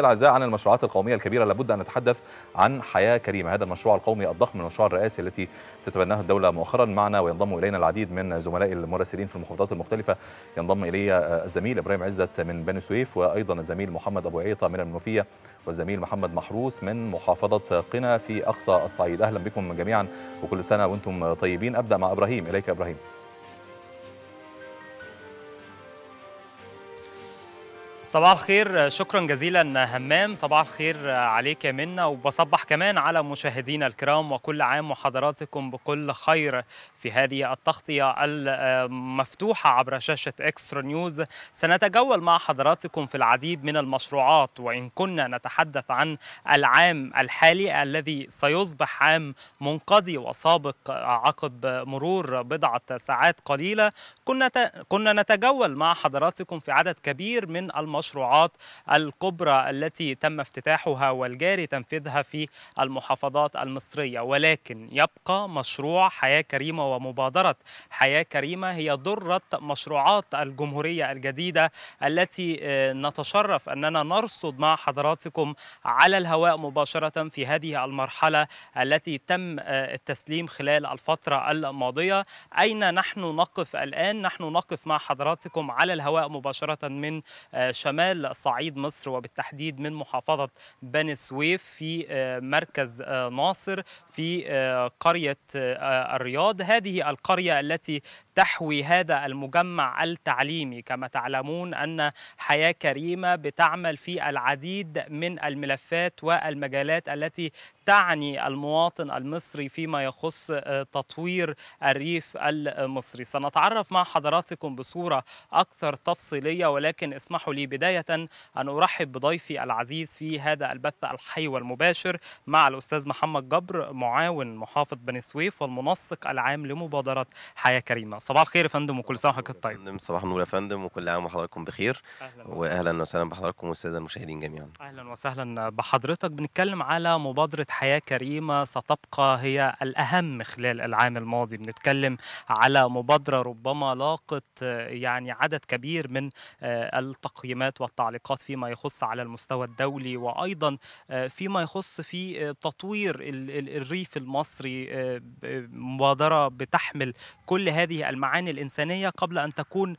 الأعزاء عن المشروعات القومية الكبيرة لابد أن نتحدث عن حياة كريمة هذا المشروع القومي الضخم المشروع الرئاسي التي تتبناه الدولة مؤخرا معنا وينضم إلينا العديد من زملاء المراسلين في المحافظات المختلفة ينضم إلي الزميل إبراهيم عزت من بني سويف وأيضا الزميل محمد أبو عيطة من المنوفية والزميل محمد محروس من محافظة قنا في أقصى الصعيد أهلا بكم جميعا وكل سنة وأنتم طيبين أبدأ مع إبراهيم إليك إبراهيم صباح الخير شكرا جزيلا همام صباح الخير عليك يا منا وبصبح كمان على مشاهدينا الكرام وكل عام وحضراتكم بكل خير في هذه التغطية المفتوحة عبر شاشة اكسترا نيوز سنتجول مع حضراتكم في العديد من المشروعات وإن كنا نتحدث عن العام الحالي الذي سيصبح عام منقضي وسابق عقب مرور بضعة ساعات قليلة كنا كنا نتجول مع حضراتكم في عدد كبير من المشروعات المشروعات الكبرى التي تم افتتاحها والجاري تنفيذها في المحافظات المصرية ولكن يبقى مشروع حياة كريمة ومبادرة حياة كريمة هي ضرة مشروعات الجمهورية الجديدة التي آه، نتشرف أننا نرصد مع حضراتكم على الهواء مباشرة في هذه المرحلة التي تم آه، التسليم خلال الفترة الماضية أين نحن نقف الآن؟ نحن نقف مع حضراتكم على الهواء مباشرة من آه، شباب شمال صعيد مصر وبالتحديد من محافظة بني سويف في آه، مركز آه، ناصر في آه، قرية الرياض هذه القرية التي تحوي هذا المجمع التعليمي كما تعلمون أن حياة كريمة بتعمل في العديد من الملفات والمجالات التي تعني المواطن المصري فيما يخص تطوير الريف المصري سنتعرف مع حضراتكم بصورة أكثر تفصيلية ولكن اسمحوا لي بداية أن أرحب بضيفي العزيز في هذا البث الحي والمباشر مع الأستاذ محمد جبر معاون محافظ بني سويف والمنسق العام لمبادرة حياة كريمة صباح الخير يا فندم وكل سنة وحضرتك طيب صباح النور يا فندم وكل عام وحضراتكم بخير أهلا وأهلا وسهلا بحضراتكم والسادة المشاهدين جميعا أهلا وسهلا بحضرتك بنتكلم على مبادرة حياة كريمة ستبقى هي الأهم خلال العام الماضي بنتكلم على مبادرة ربما لاقت يعني عدد كبير من آه، التقييمات الخدمات والتعليقات فيما يخص على المستوى الدولي وأيضا آه، فيما يخص في آه، تطوير الريف المصري آه، مبادرة بتحمل كل هذه المعاني الإنسانية قبل أن تكون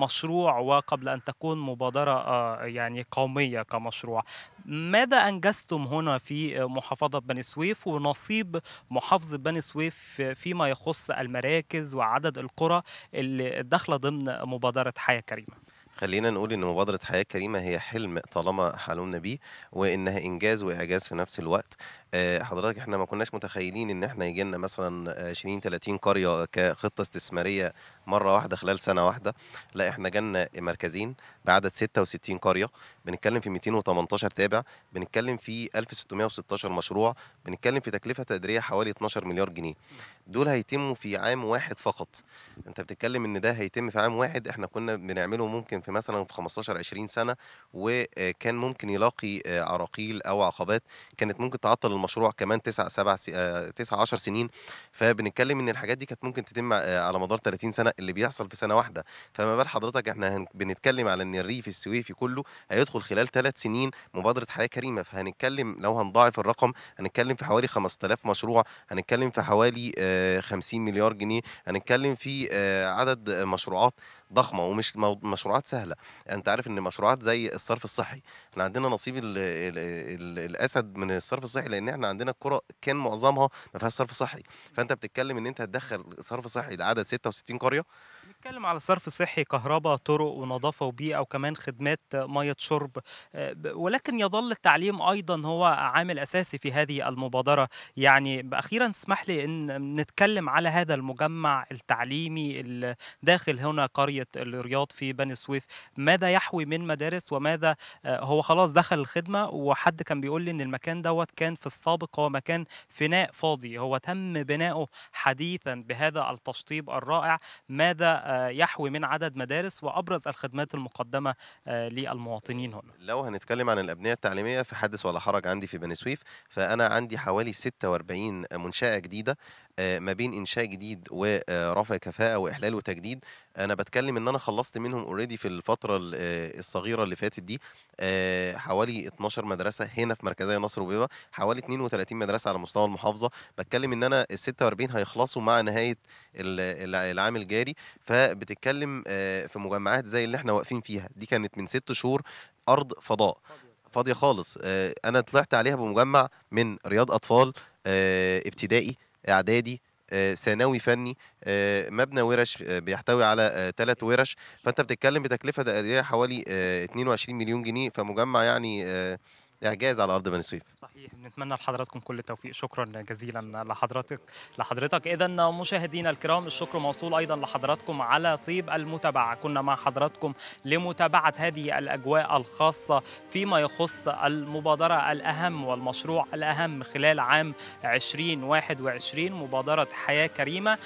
مشروع وقبل أن تكون مبادرة يعني قومية كمشروع ماذا أنجزتم هنا في محافظة بني سويف ونصيب محافظة بني سويف فيما يخص المراكز وعدد القرى اللي داخلة ضمن مبادرة حياة كريمة خلينا نقول ان مبادره حياه كريمه هي حلم طالما حلمنا بيه وانها انجاز واعجاز في نفس الوقت آه، حضرتك احنا ما كناش متخيلين ان احنا يجي لنا مثلا 20 آه، 30 قريه كخطه استثماريه مره واحده خلال سنه واحده لا احنا جالنا مركزين بعدد 66 قريه بنتكلم في 218 تابع بنتكلم في 1616 مشروع بنتكلم في تكلفه تدريبيه حوالي 12 مليار جنيه دول هيتموا في عام واحد فقط انت بتتكلم ان ده هيتم في عام واحد احنا كنا بنعمله ممكن في مثلا في 15 20 سنه وكان ممكن يلاقي آه، عراقيل او عقبات كانت ممكن تعطل المشروع كمان 9 7 9 10 سنين فبنتكلم ان الحاجات دي كانت ممكن تتم آه، على مدار 30 سنه اللي بيحصل في سنه واحده فما بال حضرتك احنا بنتكلم على ان الريف السويفي كله هيدخل خلال ثلاث سنين مبادره حياه كريمه فهنتكلم لو هنضاعف الرقم هنتكلم في حوالي 5000 مشروع هنتكلم في حوالي 50 آه، مليار جنيه هنتكلم في آه، عدد مشروعات ضخمه ومش مشروعات سهله يعني انت عارف ان مشروعات زي الصرف الصحي احنا عندنا نصيب ال ال الـ الاسد من الصرف الصحي لان احنا عندنا القرى كان معظمها ما فيهاش صرف صحي فانت بتتكلم ان انت هتدخل صرف صحي لعدد 66 قريه نتكلم على صرف صحي كهرباء طرق ونظافة وبيئة وكمان خدمات مية شرب آه، ولكن يظل التعليم أيضا هو عامل أساسي في هذه المبادرة يعني أخيرا اسمح لي أن نتكلم على هذا المجمع التعليمي داخل هنا قرية الرياض في بني سويف ماذا يحوي من مدارس وماذا آه، هو خلاص دخل الخدمة وحد كان بيقول لي أن المكان دوت كان في السابق هو مكان فناء فاضي هو تم بناؤه حديثا بهذا التشطيب الرائع ماذا آه، يحوي من عدد مدارس وأبرز الخدمات المقدمة آه، للمواطنين هنا لو هنتكلم عن الأبنية التعليمية في حدث ولا حرج عندي في بني سويف فأنا عندي حوالي 46 منشأة جديدة آه، ما بين انشاء جديد ورفع آه، كفاءه واحلال وتجديد انا بتكلم ان انا خلصت منهم اوريدي في الفتره الصغيره اللي فاتت دي حوالي 12 مدرسه هنا في مركزيه نصر وبيبه حوالي 32 مدرسه على مستوى المحافظه بتكلم ان انا ال 46 هيخلصوا مع نهايه العام الجاري ف بتتكلم آه، في مجمعات زي اللي احنا واقفين فيها دي كانت من ست شهور ارض فضاء فاضيه خالص آه، انا طلعت عليها بمجمع من رياض اطفال آه، ابتدائي اعدادي ثانوي فني مبنى ورش بيحتوي على ثلاث ورش فانت بتتكلم بتكلفه حوالي 22 مليون جنيه فمجمع يعني اعجاز على ارض بني سويف صحيح بنتمنى لحضراتكم كل التوفيق شكرا جزيلا لحضرتك لحضرتك اذا مشاهدينا الكرام الشكر موصول ايضا لحضراتكم على طيب المتابعه كنا مع حضراتكم لمتابعه هذه الاجواء الخاصه فيما يخص المبادره الاهم والمشروع الاهم خلال عام 2021 مبادره حياه كريمه